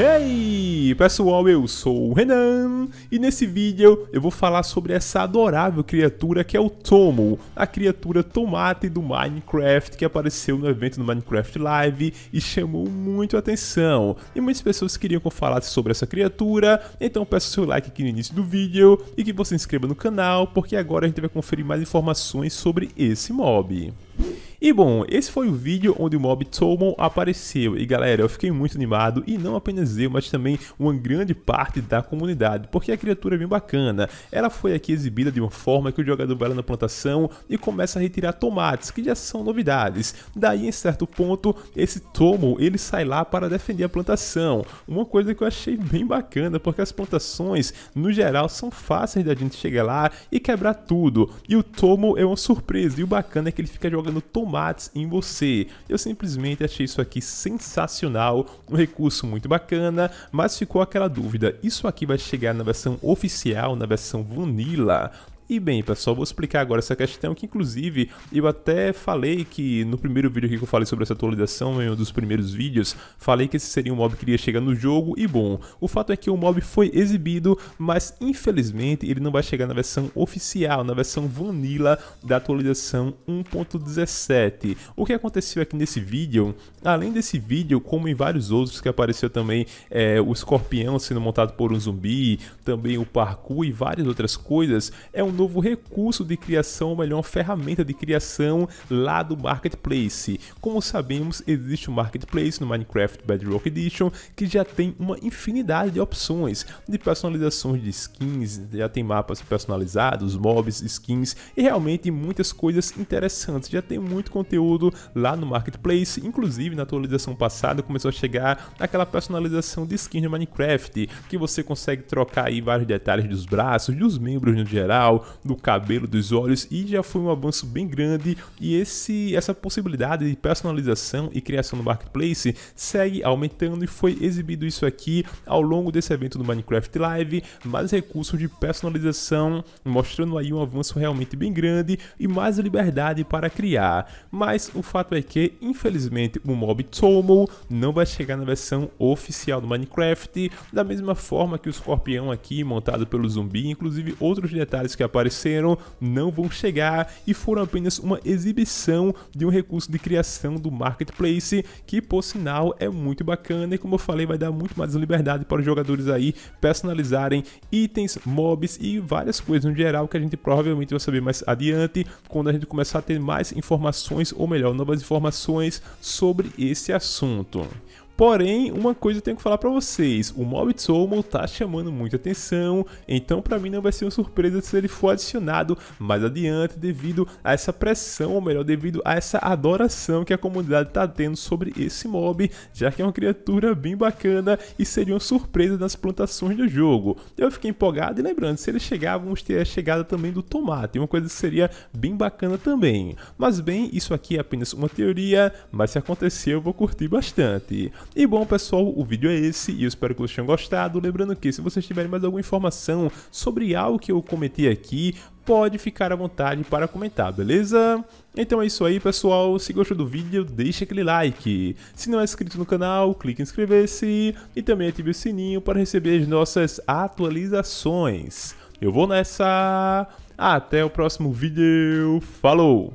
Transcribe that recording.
Hey pessoal, eu sou o Renan e nesse vídeo eu vou falar sobre essa adorável criatura que é o Tomo, a criatura tomate do Minecraft que apareceu no evento do Minecraft Live e chamou muito atenção. E muitas pessoas queriam que eu falasse sobre essa criatura, então peço seu like aqui no início do vídeo e que você se inscreva no canal porque agora a gente vai conferir mais informações sobre esse mob. E bom, esse foi o vídeo onde o mob Tomon apareceu. E galera, eu fiquei muito animado, e não apenas eu, mas também uma grande parte da comunidade, porque a criatura é bem bacana. Ela foi aqui exibida de uma forma que o jogador vai lá na plantação e começa a retirar tomates, que já são novidades. Daí, em certo ponto, esse Tomon, ele sai lá para defender a plantação. Uma coisa que eu achei bem bacana, porque as plantações, no geral, são fáceis da gente chegar lá e quebrar tudo. E o Tomon é uma surpresa, e o bacana é que ele fica jogando tomates tomates em você. Eu simplesmente achei isso aqui sensacional, um recurso muito bacana, mas ficou aquela dúvida, isso aqui vai chegar na versão oficial, na versão vanilla? E bem, pessoal, vou explicar agora essa questão que, inclusive, eu até falei que no primeiro vídeo que eu falei sobre essa atualização, em um dos primeiros vídeos, falei que esse seria um mob que iria chegar no jogo e, bom, o fato é que o mob foi exibido, mas infelizmente ele não vai chegar na versão oficial, na versão vanilla da atualização 1.17. O que aconteceu aqui nesse vídeo, além desse vídeo, como em vários outros que apareceu também é, o escorpião sendo montado por um zumbi, também o parkour e várias outras coisas, é um novo recurso de criação, ou melhor, uma ferramenta de criação lá do Marketplace. Como sabemos, existe um Marketplace no Minecraft Bedrock Edition que já tem uma infinidade de opções de personalizações de skins, já tem mapas personalizados, mobs, skins e realmente muitas coisas interessantes. Já tem muito conteúdo lá no Marketplace, inclusive na atualização passada começou a chegar aquela personalização de skins de Minecraft, que você consegue trocar aí vários detalhes dos braços, dos membros no geral, do cabelo, dos olhos e já foi um avanço bem grande e esse essa possibilidade de personalização e criação no marketplace segue aumentando e foi exibido isso aqui ao longo desse evento do Minecraft Live, mais recursos de personalização, mostrando aí um avanço realmente bem grande e mais liberdade para criar. Mas o fato é que, infelizmente, o mob Tomo não vai chegar na versão oficial do Minecraft, da mesma forma que o escorpião aqui montado pelo zumbi, inclusive outros detalhes que aparecem apareceram, não vão chegar e foram apenas uma exibição de um recurso de criação do marketplace, que por sinal é muito bacana e como eu falei, vai dar muito mais liberdade para os jogadores aí personalizarem itens, mobs e várias coisas no geral que a gente provavelmente vai saber mais adiante, quando a gente começar a ter mais informações ou melhor, novas informações sobre esse assunto. Porém, uma coisa eu tenho que falar para vocês, o Mob Soumo tá chamando muita atenção, então para mim não vai ser uma surpresa se ele for adicionado mais adiante devido a essa pressão, ou melhor, devido a essa adoração que a comunidade tá tendo sobre esse mob, já que é uma criatura bem bacana e seria uma surpresa nas plantações do jogo. Eu fiquei empolgado e lembrando, se ele chegar, vamos ter a chegada também do tomate, uma coisa que seria bem bacana também. Mas bem, isso aqui é apenas uma teoria, mas se acontecer eu vou curtir bastante. E bom, pessoal, o vídeo é esse e eu espero que vocês tenham gostado. Lembrando que se vocês tiverem mais alguma informação sobre algo que eu comentei aqui, pode ficar à vontade para comentar, beleza? Então é isso aí, pessoal. Se gostou do vídeo, deixa aquele like. Se não é inscrito no canal, clique em inscrever-se e também ative o sininho para receber as nossas atualizações. Eu vou nessa. Até o próximo vídeo. Falou!